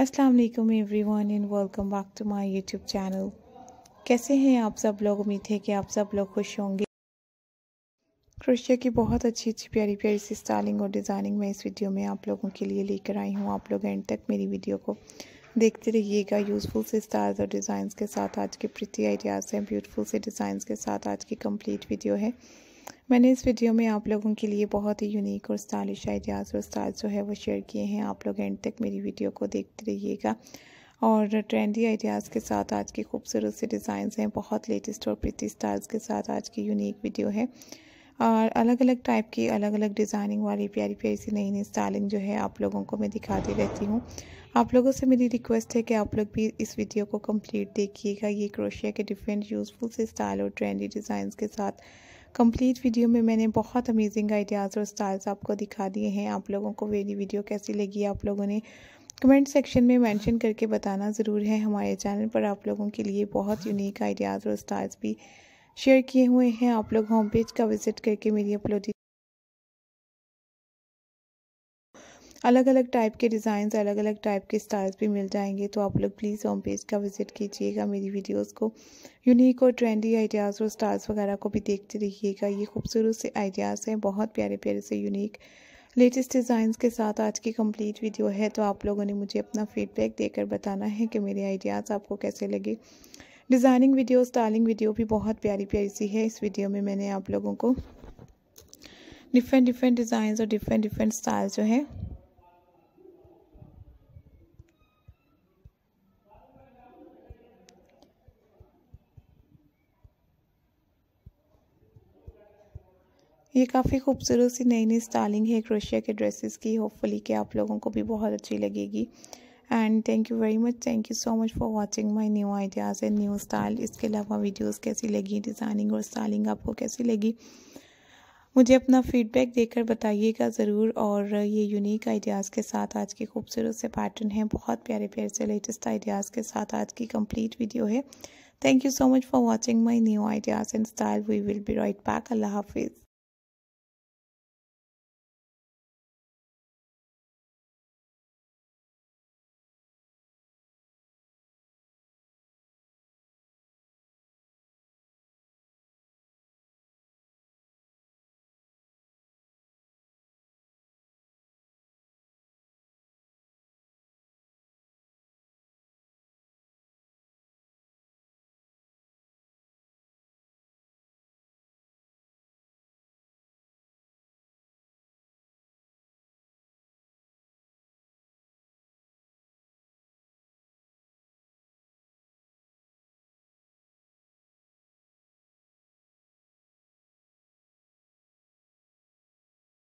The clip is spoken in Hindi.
अस्सलाम वालेकुम everyone and welcome back to my YouTube channel कैसे हैं आप सब लोग उम्मीद है कि आप सब लोग खुश होंगे क्रोशिया की बहुत अच्छी अच्छी प्यारी प्यारी सी स्टाइलिंग और डिज़ाइनिंग मैं इस वीडियो में आप लोगों के लिए लेकर आई हूँ आप लोग एंड तक मेरी वीडियो को देखते रहिएगा यूज़फुल से स्टार्स और डिज़ाइंस के साथ आज के प्रति आइडियाज़ हैं ब्यूटीफुल से डिज़ाइंस के साथ आज की कंप्लीट वीडियो है मैंने इस वीडियो में आप लोगों के लिए बहुत ही यूनिक और स्टाइलिश आइडियाज़ और स्टाइल्स जो है वो शेयर किए हैं आप लोग एंड तक मेरी वीडियो को देखते रहिएगा और ट्रेंडी आइडियाज़ के साथ आज की खूबसूरत से डिज़ाइंस हैं बहुत लेटेस्ट और प्रीति स्टाइल्स के साथ आज की यूनिक वीडियो है और अलग अलग टाइप की अलग अलग डिज़ाइनिंग वाली प्यारी प्यारी सी नई नई स्टाइलिंग जो है आप लोगों को मैं दिखाती रहती हूँ आप लोगों से मेरी रिक्वेस्ट है कि आप लोग भी इस वीडियो को कंप्लीट देखिएगा ये क्रोशिया के डिफरेंट यूज़फुल से स्टाइल और ट्रेंडी डिज़ाइंस के साथ कंप्लीट वीडियो में मैंने बहुत अमेजिंग आइडियाज़ और स्टाइल्स आपको दिखा दिए हैं आप लोगों को मेरी वीडियो कैसी लगी आप लोगों ने कमेंट सेक्शन में मेंशन करके बताना ज़रूर है हमारे चैनल पर आप लोगों के लिए बहुत यूनिक आइडियाज़ और स्टाइल्स भी शेयर किए हुए हैं आप लोग होम पेज का विज़िट करके मेरी अपलोडी अलग अलग टाइप के डिज़ाइन अलग अलग टाइप के स्टाइल्स भी मिल जाएंगे तो आप लोग प्लीज़ होम पेज का विज़िट कीजिएगा मेरी वीडियोस को यूनिक और ट्रेंडी आइडियाज़ और स्टाइल्स वगैरह को भी देखते रहिएगा ये खूबसूरत से आइडियाज़ हैं बहुत प्यारे प्यारे से यूनिक लेटेस्ट डिज़ाइंस के साथ आज की कंप्लीट वीडियो है तो आप लोगों ने मुझे अपना फीडबैक देकर बताना है कि मेरे आइडियाज़ आपको कैसे लगे डिज़ाइनिंग वीडियो स्टाइलिंग वीडियो भी बहुत प्यारी प्यारी सी है इस वीडियो में मैंने आप लोगों को डिफरेंट डिफरेंट डिज़ाइंस और डिफरेंट डिफरेंट स्टाइल जो है ये काफ़ी खूबसूरत सी नई नई स्टाइलिंग है क्रोशिया के ड्रेसेस की होपफुली कि आप लोगों को भी बहुत अच्छी लगेगी and thank you very much thank you so much for watching my new ideas and new style इसके अलावा वीडियोस कैसी लगी डिज़ाइनिंग और स्टाइलिंग आपको कैसी लगी मुझे अपना फीडबैक देकर बताइएगा ज़रूर और ये यूनिक आइडियाज़ के साथ आज के खूबसूरत से पैटर्न हैं बहुत प्यारे प्यारे से लेटेस्ट आइडियाज़ के साथ आज की कम्प्लीट वीडियो है thank you so much for watching my new ideas and style we will be right back अल्लाह हाफिज़